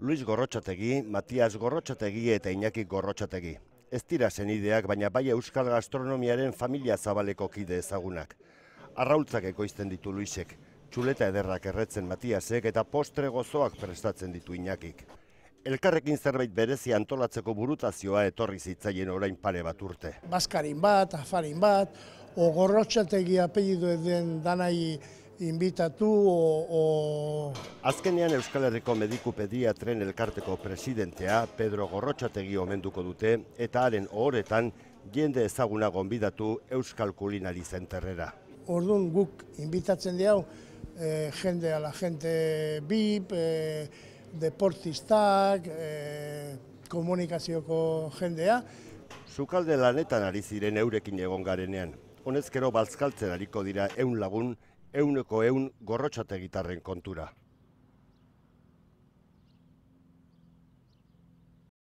Luis Gorrotxategi, Matias Gorrotxategi eta Iñaki Gorrotxategi. Ez dira senideak, baina bai euskal gastronomiaren familia zabaleko kide ezagunak. Arraultzak ekoizten ditu Luisek, txuleta ederrak erretzen Matiasek eta postre gozoak prestatzen ditu Iñakik. Elkarrekin zerbait berezi antolatzeko burutazioa etorri zitzaien orain pare bat urte. Baskarin bat, afarin bat, o gorrotxategi apelidu eden danai inbitatu o... Azkenean Euskal Herriko Mediku Pediatren Elkarteko presidentea Pedro Gorrotxategi omenduko dute eta haren horretan jende ezaguna gonbidatu Euskal Kulinari Zenterrera. Orduan guk inbitatzen dira e, eh, jende ala jende bip, eh, deportistak, eh, komunikazioko jendea. Zukalde lanetan ari ziren eurekin egon garenean. Honezkero bazkaltzen ariko dira eun lagun euneko eun gorrotxate gitarren kontura.